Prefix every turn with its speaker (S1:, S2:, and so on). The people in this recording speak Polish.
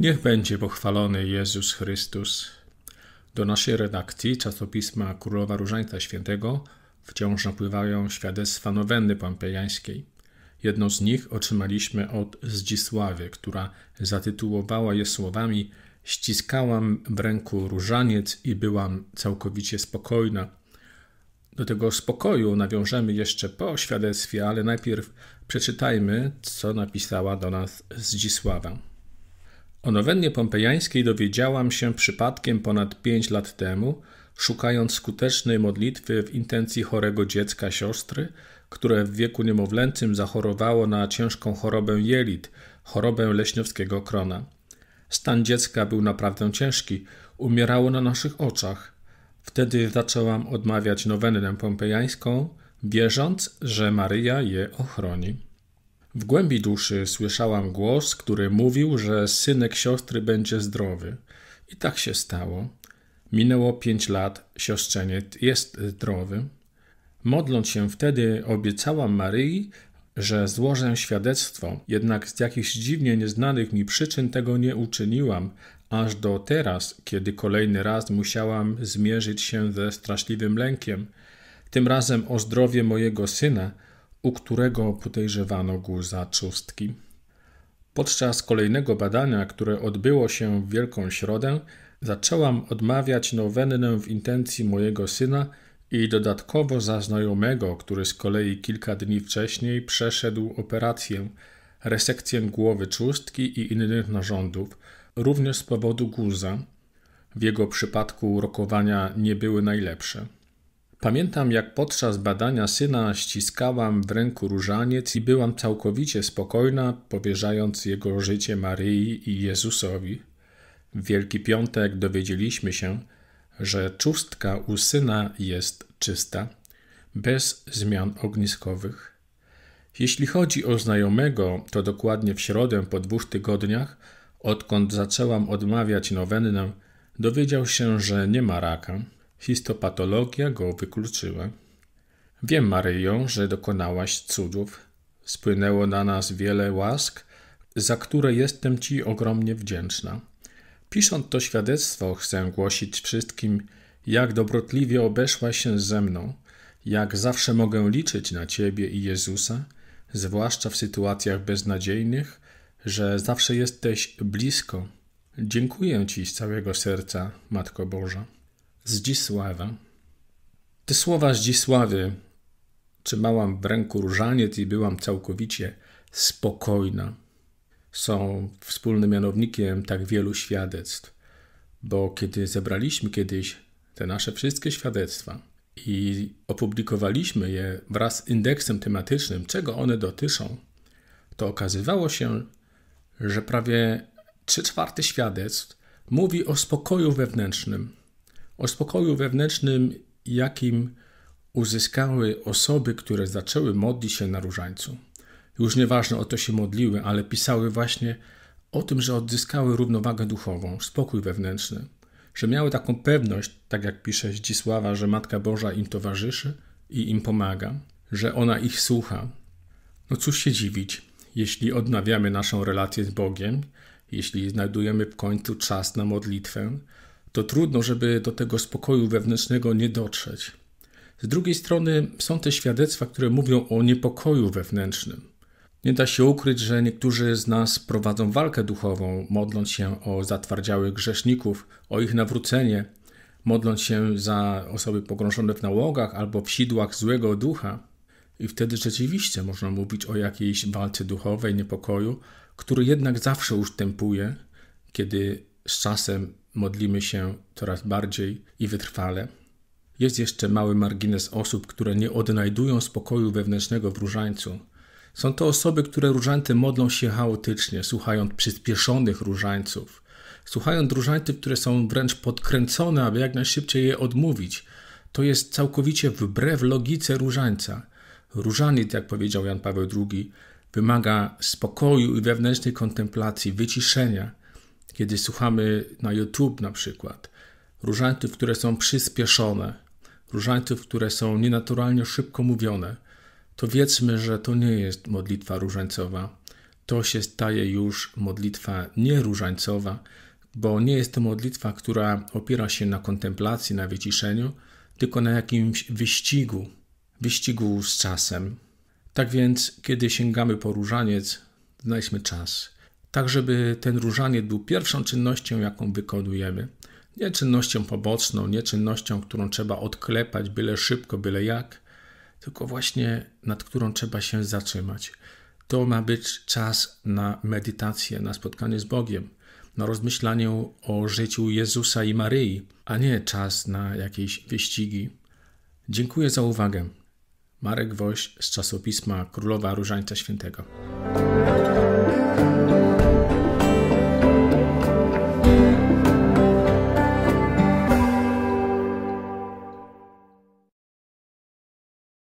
S1: Niech będzie pochwalony Jezus Chrystus. Do naszej redakcji czasopisma Królowa Różańca Świętego wciąż napływają świadectwa nowenny pompejańskiej. Jedno z nich otrzymaliśmy od Zdzisławy, która zatytułowała je słowami Ściskałam w ręku różaniec i byłam całkowicie spokojna. Do tego spokoju nawiążemy jeszcze po świadectwie, ale najpierw przeczytajmy, co napisała do nas Zdzisława. O nowennie pompejańskiej dowiedziałam się przypadkiem ponad pięć lat temu, szukając skutecznej modlitwy w intencji chorego dziecka siostry, które w wieku niemowlęcym zachorowało na ciężką chorobę jelit, chorobę leśniowskiego krona. Stan dziecka był naprawdę ciężki, umierało na naszych oczach. Wtedy zaczęłam odmawiać nowennę pompejańską, wierząc, że Maryja je ochroni. W głębi duszy słyszałam głos, który mówił, że synek siostry będzie zdrowy. I tak się stało. Minęło pięć lat, siostrzeniec jest zdrowy. Modląc się wtedy, obiecałam Maryi, że złożę świadectwo, jednak z jakichś dziwnie nieznanych mi przyczyn tego nie uczyniłam, aż do teraz, kiedy kolejny raz musiałam zmierzyć się ze straszliwym lękiem, tym razem o zdrowie mojego syna, u którego podejrzewano guza czustki. Podczas kolejnego badania, które odbyło się w Wielką Środę, zaczęłam odmawiać nowennę w intencji mojego syna i dodatkowo zaznajomego, który z kolei kilka dni wcześniej przeszedł operację, resekcję głowy czustki i innych narządów, również z powodu guza. W jego przypadku rokowania nie były najlepsze. Pamiętam, jak podczas badania syna ściskałam w ręku różaniec i byłam całkowicie spokojna, powierzając jego życie Maryi i Jezusowi. W Wielki Piątek dowiedzieliśmy się, że czustka u syna jest czysta, bez zmian ogniskowych. Jeśli chodzi o znajomego, to dokładnie w środę po dwóch tygodniach, odkąd zaczęłam odmawiać nowennę, dowiedział się, że nie ma raka. Histopatologia go wykluczyła. Wiem, Maryjo, że dokonałaś cudów. Spłynęło na nas wiele łask, za które jestem Ci ogromnie wdzięczna. Pisząc to świadectwo, chcę głosić wszystkim, jak dobrotliwie obeszłaś się ze mną, jak zawsze mogę liczyć na Ciebie i Jezusa, zwłaszcza w sytuacjach beznadziejnych, że zawsze jesteś blisko. Dziękuję Ci z całego serca, Matko Boża. Zdzisława. Te słowa Zdzisławy trzymałam w ręku różaniec i byłam całkowicie spokojna. Są wspólnym mianownikiem tak wielu świadectw, bo kiedy zebraliśmy kiedyś te nasze wszystkie świadectwa i opublikowaliśmy je wraz z indeksem tematycznym, czego one dotyczą, to okazywało się, że prawie 3 czwarte świadectw mówi o spokoju wewnętrznym, o spokoju wewnętrznym, jakim uzyskały osoby, które zaczęły modlić się na różańcu. Już nieważne o to się modliły, ale pisały właśnie o tym, że odzyskały równowagę duchową, spokój wewnętrzny, że miały taką pewność, tak jak pisze Zdzisława, że Matka Boża im towarzyszy i im pomaga, że ona ich słucha. No cóż się dziwić, jeśli odnawiamy naszą relację z Bogiem, jeśli znajdujemy w końcu czas na modlitwę, to trudno, żeby do tego spokoju wewnętrznego nie dotrzeć. Z drugiej strony są te świadectwa, które mówią o niepokoju wewnętrznym. Nie da się ukryć, że niektórzy z nas prowadzą walkę duchową, modląc się o zatwardziałych grzeszników, o ich nawrócenie, modląc się za osoby pogrążone w nałogach albo w sidłach złego ducha. I wtedy rzeczywiście można mówić o jakiejś walce duchowej, niepokoju, który jednak zawsze ustępuje, kiedy z czasem modlimy się coraz bardziej i wytrwale. Jest jeszcze mały margines osób, które nie odnajdują spokoju wewnętrznego w różańcu. Są to osoby, które różańce modlą się chaotycznie, słuchając przyspieszonych różańców, słuchając różańców, które są wręcz podkręcone, aby jak najszybciej je odmówić. To jest całkowicie wbrew logice różańca. Różaniec, jak powiedział Jan Paweł II, wymaga spokoju i wewnętrznej kontemplacji, wyciszenia kiedy słuchamy na YouTube na przykład, różańców, które są przyspieszone, różańców, które są nienaturalnie szybko mówione, to wiedzmy, że to nie jest modlitwa różańcowa. To się staje już modlitwa nieróżańcowa, bo nie jest to modlitwa, która opiera się na kontemplacji, na wyciszeniu, tylko na jakimś wyścigu, wyścigu z czasem. Tak więc, kiedy sięgamy po różaniec, znajdźmy czas tak żeby ten różaniec był pierwszą czynnością, jaką wykonujemy. Nie czynnością poboczną, nie czynnością, którą trzeba odklepać byle szybko, byle jak, tylko właśnie nad którą trzeba się zatrzymać. To ma być czas na medytację, na spotkanie z Bogiem, na rozmyślanie o życiu Jezusa i Maryi, a nie czas na jakieś wyścigi. Dziękuję za uwagę. Marek Woś z czasopisma Królowa Różańca Świętego.